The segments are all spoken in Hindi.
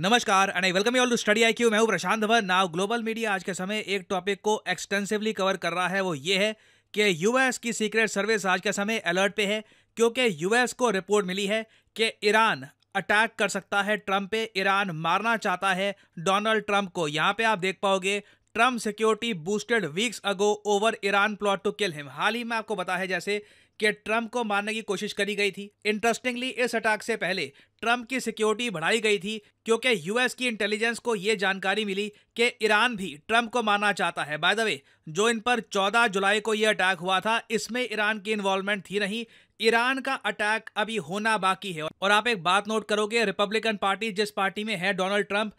नमस्कार and I welcome you all to Study I IQ मैं हूं Prashant Dhawan now global media आज के समय एक टॉपिक को एक्सटेंसिवली कवर कर रहा है वो ये है कि यूएस की सीक्रेट सर्विस आज के समय अलर्ट पे है क्योंकि यूएस को रिपोर्ट मिली है कि ईरान अटैक कर सकता है ट्रंप पे ईरान मारना चाहता है डोनाल्ड ट्रंप को यहाँ पे आप देख पाओगे Trump security boosted weeks ago over Iran plot to kill him हाल ही में आपको बताया जैसे कि ट्रंप को मारने की कोशिश करी गई थी इंटरेस्टिंगली इस अटैक से पहले ट्रंप की सिक्योरिटी बढ़ाई गई थी क्योंकि यूएस की इंटेलिजेंस को यह जानकारी मिली कि ईरान भी ट्रंप को मारना चाहता है बाय द वे जो इन पर 14 जुलाई को यह अटैक हुआ था इसमें ईरान की इन्वॉल्वमेंट थी नहीं ईरान का अटैक अभी होना बाकी है और आप एक बात नोट करोगे रिपब्लिकन पार्टी जिस पार्टी में है डोनाल्ड ट्रंप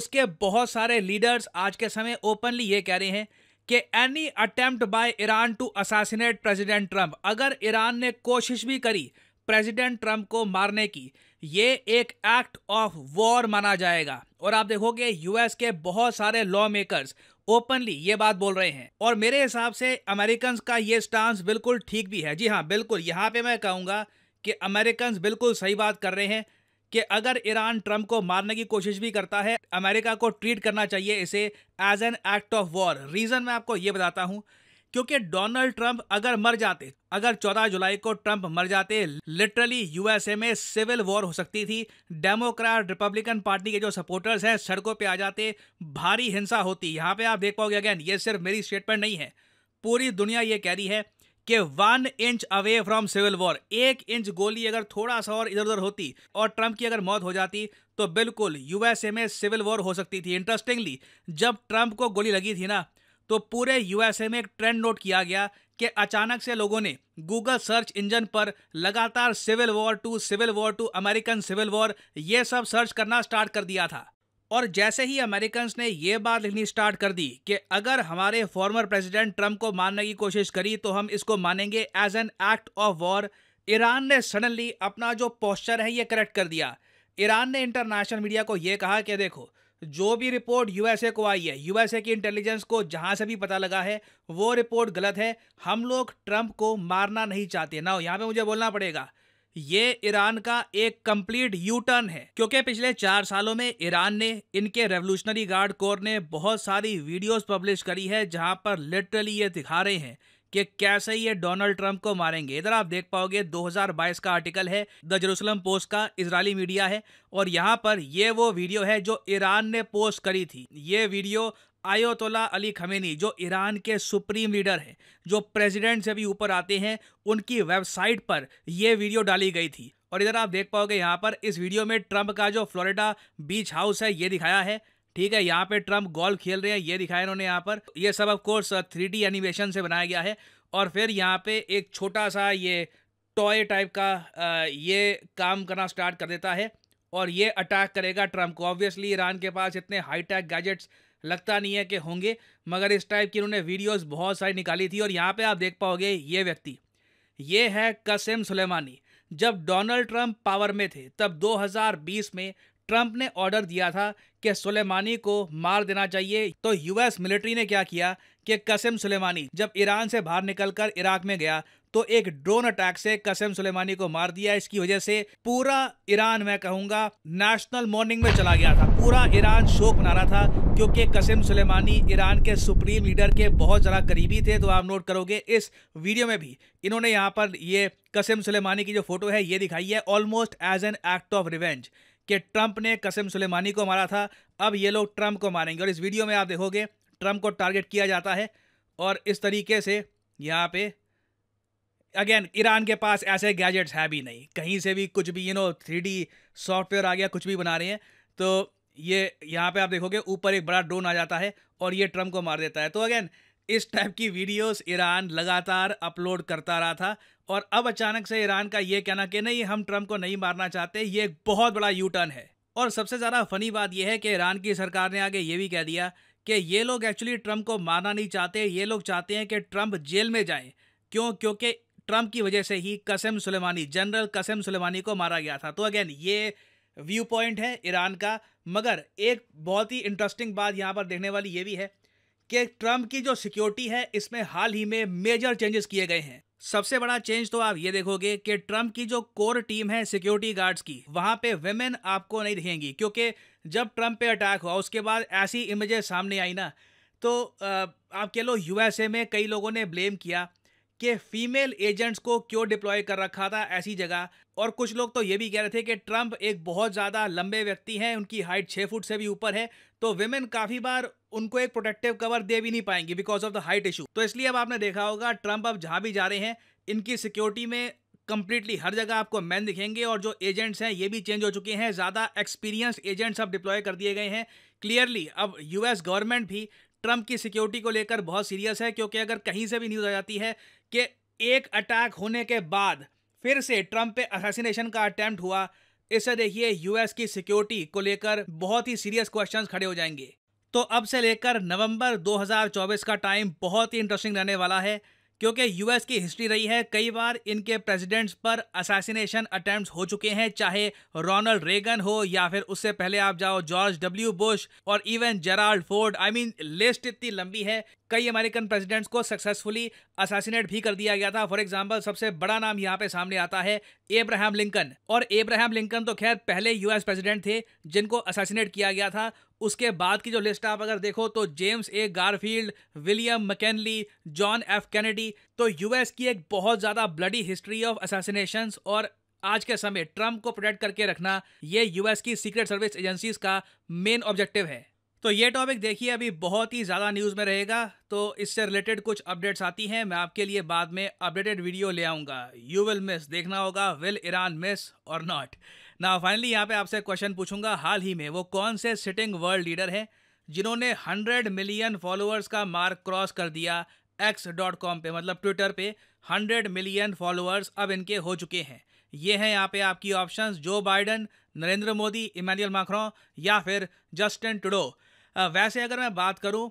उसके बहुत सारे लीडर्स आज के समय ओपनली ये कह रहे हैं कि any attempt by Iran to assassinate President Trump अगर ईरान ने कोशिश भी करी प्रेसिडेंट ट्रंप को मारने की ये एक एक्ट ऑफ वॉर माना जाएगा और आप देखोगे यूएस के बहुत सारे लॉ मेकर्स ओपनली ये बात बोल रहे हैं और मेरे हिसाब से अमेरिकन का ये स्टांस बिल्कुल ठीक भी है जी हाँ बिल्कुल यहाँ पे मैं कहूँगा कि अमेरिकन बिल्कुल सही बात कर रहे हैं कि अगर ईरान ट्रंप को मारने की कोशिश भी करता है अमेरिका को ट्रीट करना चाहिए इसे as an act of war reason मैं आपको ये बताता हूँ क्योंकि डोनाल्ड ट्रंप अगर मर जाते अगर 14 जुलाई को ट्रंप मर जाते लिटरली यूएसए में सिविल वॉर हो सकती थी डेमोक्रेट रिपब्लिकन पार्टी के जो सपोर्टर्स हैं सड़कों पे आ जाते भारी हिंसा होती यहाँ पे आप देख पाओगे अगेन ये सिर्फ मेरी स्टेटमेंट नहीं है पूरी दुनिया ये कह रही है कि one inch away from civil war एक इंच गोली अगर थोड़ा सा और इधर उधर होती और ट्रंप की अगर मौत हो जाती तो बिल्कुल यूएसए में सिविल वॉर हो सकती थी इंटरेस्टिंगली जब ट्रंप को गोली लगी थी ना तो पूरे यूएसए में एक ट्रेंड नोट किया गया कि अचानक से लोगों ने गूगल सर्च इंजन पर लगातार civil war two civil war two American civil war ये सब सर्च करना स्टार्ट कर दिया था और जैसे ही अमेरिकन ने ये बात लिखनी स्टार्ट कर दी कि अगर हमारे फॉर्मर प्रेसिडेंट ट्रंप को मानने की कोशिश करी तो हम इसको मानेंगे as an act of war Iran ने सडनली अपना जो पोस्चर है ये करेक्ट कर दिया ईरान ने इंटरनेशनल मीडिया को ये कहा कि देखो जो भी रिपोर्ट यूएसए को आई है यूएसए की इंटेलिजेंस को जहां से भी पता लगा है वो रिपोर्ट गलत है हम लोग ट्रंप को मारना नहीं चाहते ना यहाँ पे मुझे बोलना पड़ेगा ये ईरान का एक कंप्लीट यू टर्न है क्योंकि पिछले चार सालों में ईरान ने इनके रेवोल्यूशनरी गार्ड कोर ने बहुत सारी वीडियोस पब्लिश करी है जहां पर लिटरली ये दिखा रहे हैं कि कैसे ये डोनाल्ड ट्रंप को मारेंगे इधर आप देख पाओगे 2022 का आर्टिकल है द जरूसलम पोस्ट का इसराइली मीडिया है और यहाँ पर ये वो वीडियो है जो ईरान ने पोस्ट करी थी ये वीडियो आयोतोला अली खमेनी जो ईरान के सुप्रीम लीडर हैं जो प्रेसिडेंट से भी ऊपर आते हैं उनकी वेबसाइट पर यह वीडियो डाली गई थी और इधर आप देख पाओगे यहाँ पर इस वीडियो में ट्रंप का जो फ्लोरिडा बीच हाउस है ये दिखाया है ठीक है यहाँ पे ट्रंप गोल्फ खेल रहे हैं ये दिखाया इन्होंने यहाँ पर ये सब of course three D animation से बनाया गया है और फिर यहाँ पे एक छोटा सा ये टॉय टाइप का uh, ये काम करना स्टार्ट कर देता है और ये अटैक करेगा ट्रंप को ऑब्वियसली ईरान के पास इतने हाईटेक गैजेट्स लगता नहीं है कि होंगे मगर इस टाइप की उन्होंने वीडियोस बहुत सारी निकाली थी और यहाँ पे आप देख पाओगे ये व्यक्ति ये है कसेम सुलेमानी जब डोनाल्ड ट्रंप पावर में थे तब 2020 में ट्रंप ने ऑर्डर दिया था कि सुलेमानी को मार देना चाहिए तो यूएस मिलिट्री ने क्या किया कि कसम सुलेमानी जब ईरान से बाहर निकलकर इराक में गया तो एक ड्रोन अटैक से कसम सुलेमानी को मार दिया इसकी वजह से पूरा ईरान मैं कहूंगा नेशनल मॉर्निंग में चला गया था पूरा ईरान शोक मना रहा था क्योंकि कसम सुलेमानी ईरान के सुप्रीम लीडर के बहुत ज़रा करीबी थे तो आप नोट करोगे इस वीडियो में भी इन्होंने यहाँ पर ये कसम सुलेमानी की जो फोटो है ये दिखाई है almost as an act of revenge कि ट्रंप ने कसम सुलेमानी को मारा था अब ये लोग ट्रंप को मारेंगे और इस वीडियो में आप देखोगे ट्रम्प को टारगेट किया जाता है और इस तरीके से यहाँ पे अगेन ईरान के पास ऐसे गैजेट्स है भी नहीं कहीं से भी कुछ भी यू नो थ्री सॉफ्टवेयर आ गया कुछ भी बना रहे हैं तो ये यहाँ पे आप देखोगे ऊपर एक बड़ा ड्रोन आ जाता है और ये ट्रम्प को मार देता है तो अगेन इस टाइप की वीडियोस ईरान लगातार अपलोड करता रहा था और अब अचानक से ईरान का ये कहना कि नहीं हम ट्रम्प को नहीं मारना चाहते ये एक बहुत बड़ा यू टर्न है और सबसे ज़्यादा फनी बात यह है कि ईरान की सरकार ने आगे ये भी कह दिया कि ये लोग एक्चुअली ट्रंप को मारना नहीं चाहते ये लोग चाहते हैं कि ट्रंप जेल में जाएं क्यों क्योंकि ट्रंप की वजह से ही कसम सुलेमानी जनरल कसम सुलेमानी को मारा गया था तो अगेन ये व्यू पॉइंट है ईरान का मगर एक बहुत ही इंटरेस्टिंग बात यहाँ पर देखने वाली ये भी है कि ट्रंप की जो सिक्योरिटी है इसमें हाल ही में मेजर चेंजेस किए गए हैं सबसे बड़ा चेंज तो आप ये देखोगे कि ट्रंप की जो कोर टीम है सिक्योरिटी गार्ड्स की वहां पे वेमेन आपको नहीं दिखेंगी क्योंकि जब ट्रंप पे अटैक हुआ उसके बाद ऐसी इमेजेस सामने आई ना तो आप कह लो यूएसए में कई लोगों ने ब्लेम किया कि फीमेल एजेंट्स को क्यों डिप्लॉय कर रखा था ऐसी जगह और कुछ लोग तो ये भी कह रहे थे कि ट्रंप एक बहुत ज़्यादा लंबे व्यक्ति हैं उनकी हाइट छः फुट से भी ऊपर है तो वेमेन काफ़ी बार उनको एक प्रोटेक्टिव कवर दे भी नहीं पाएंगी because of the height issue तो इसलिए अब आपने देखा होगा ट्रंप अब जहाँ भी जा रहे हैं इनकी सिक्योरिटी में कंप्लीटली हर जगह आपको मैन दिखेंगे और जो एजेंट्स हैं ये भी चेंज हो चुके हैं ज़्यादा एक्सपीरियंस एजेंट्स अब डिप्लॉय कर दिए गए हैं क्लियरली अब यूएस गवर्नमेंट भी ट्रंप की सिक्योरिटी को लेकर बहुत सीरियस है क्योंकि अगर कहीं से भी न्यूज़ आ जाती है कि एक अटैक होने के बाद फिर से ट्रंप पे असैसिनेशन का अटैम्प्ट हुआ इसे देखिए यूएस की सिक्योरिटी को लेकर बहुत ही सीरियस क्वेश्चन खड़े हो जाएंगे तो अब से लेकर नवंबर 2024 का टाइम बहुत ही इंटरेस्टिंग रहने वाला है क्योंकि यूएस की हिस्ट्री रही है कई बार इनके प्रेसिडेंट्स पर असासिनेशन अटेम्प्ट्स हो चुके हैं चाहे रोनल्ड रेगन हो या फिर उससे पहले आप जाओ जॉर्ज डब्ल्यू बुश और even Gerald Ford I mean list इतनी लंबी है कई अमेरिकन प्रेसिडेंट्स को सक्सेसफुली असासिनेट भी कर दिया गया था फॉर एग्जाम्पल सबसे बड़ा नाम यहाँ पे सामने आता है एब्राहम लिंकन और एब्राहम लिंकन तो खैर पहले यूएस प्रेसिडेंट थे जिनको असासिनेट किया गया था उसके बाद की जो लिस्ट आप अगर देखो तो James A Garfield William McKinley John F Kennedy तो यूएस की एक बहुत ज़्यादा ब्लडी हिस्ट्री ऑफ असासिनेशन और आज के समय ट्रंप को प्रोटेक्ट करके रखना ये यूएस की सीक्रेट सर्विस एजेंसीज का मेन ऑब्जेक्टिव है तो ये टॉपिक देखिए अभी बहुत ही ज़्यादा न्यूज़ में रहेगा तो इससे रिलेटेड कुछ अपडेट्स आती हैं मैं आपके लिए बाद में अपडेटेड वीडियो ले आऊँगा यू विल मिस देखना होगा विल ईरान मिस और नॉट ना फाइनली यहाँ पे आपसे क्वेश्चन पूछूंगा हाल ही में वो कौन से सिटिंग वर्ल्ड लीडर हैं जिन्होंने हंड्रेड मिलियन फॉलोअर्स का मार्क क्रॉस कर दिया एक्स डॉट कॉम पे मतलब ट्विटर पे हंड्रेड मिलियन फॉलोअर्स अब इनके हो चुके हैं ये हैं यहाँ पे आपकी ऑप्शंस जो Biden Narendra Modi Emmanuel Macron या फिर जस्टिन टुडो वैसे अगर मैं बात करूँ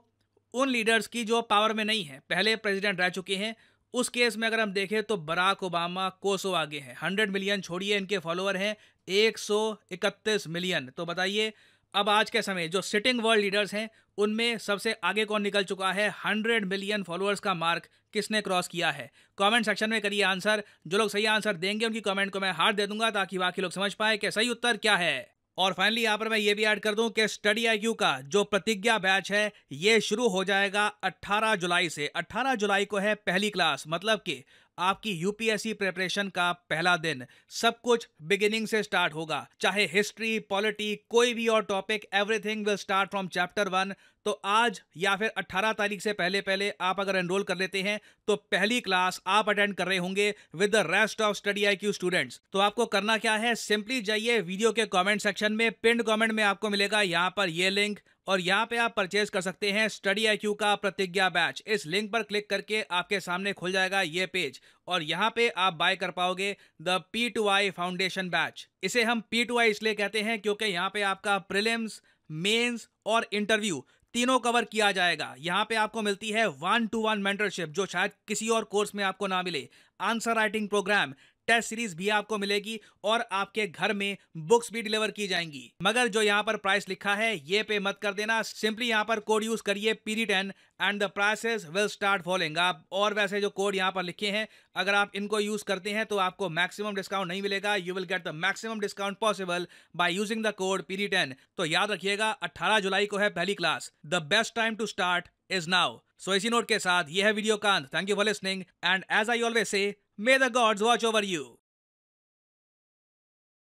उन लीडर्स की जो पावर में नहीं है पहले प्रेसिडेंट रह चुके हैं उस केस में अगर हम देखें तो बराक ओबामा कोसो आगे हैं हंड्रेड मिलियन छोड़िए इनके फॉलोअर हैं एक सौ इकतीस मिलियन तो बताइए अब आज के समय जो सिटिंग वर्ल्ड लीडर्स हैं उनमें सबसे आगे कौन निकल चुका है हंड्रेड मिलियन फॉलोअर्स का मार्क किसने क्रॉस किया है कमेंट सेक्शन में करिए आंसर जो लोग सही आंसर देंगे उनकी कमेंट को मैं हार दे दूंगा ताकि बाकी लोग समझ पाए कि सही उत्तर क्या है और फाइनली यहाँ पर मैं ये भी ऐड कर दूं कि स्टडी आई का जो प्रतिज्ञा बैच है ये शुरू हो जाएगा 18 जुलाई से 18 जुलाई को है पहली क्लास मतलब कि आपकी यूपीएससी प्रिपरेशन का पहला दिन सब कुछ बिगिनिंग से स्टार्ट होगा चाहे हिस्ट्री पॉलिटी कोई भी और topic everything will start from chapter one तो आज या फिर 18 तारीख से पहले पहले आप अगर एनरोल कर लेते हैं तो पहली क्लास आप अटेंड कर रहे होंगे with the rest of study I Q students तो आपको करना क्या है सिंपली जाइए वीडियो के कमेंट सेक्शन में पिंड कमेंट में आपको मिलेगा यहाँ पर ये लिंक और यहाँ पे आप परचेज कर सकते हैं स्टडी आई का प्रतिज्ञा बैच इस लिंक पर क्लिक करके आपके सामने खुल जाएगा ये पेज और यहाँ पे आप बाय कर पाओगे the P two I foundation batch इसे हम पी टू आई इसलिए कहते हैं क्योंकि यहाँ पे आपका प्रिलिम्स मेंस और इंटरव्यू तीनों कवर किया जाएगा यहाँ पे आपको मिलती है वन टू वन मेंटरशिप जो शायद किसी और कोर्स में आपको ना मिले answer writing programme test series भी आपको मिलेगी और आपके घर में बुक्स भी डिलीवर की जाएंगी मगर जो यहाँ पर प्राइस लिखा है ये पे मत कर देना सिंपली यहाँ पर कोड यूज करिए पीरी ten and the prices will start following आप और वैसे जो कोड यहाँ पर लिखे हैं अगर आप इनको यूज करते हैं तो आपको मैक्सिमम डिस्काउंट नहीं मिलेगा you will get the maximum discount possible by using the code पीरी टेन तो याद रखिएगा अट्ठारह जुलाई को है पहली class the best time to start is now so इसी नोट के साथ यह है वीडियो का अंत thank you for listening and as I always say May the gods watch over you.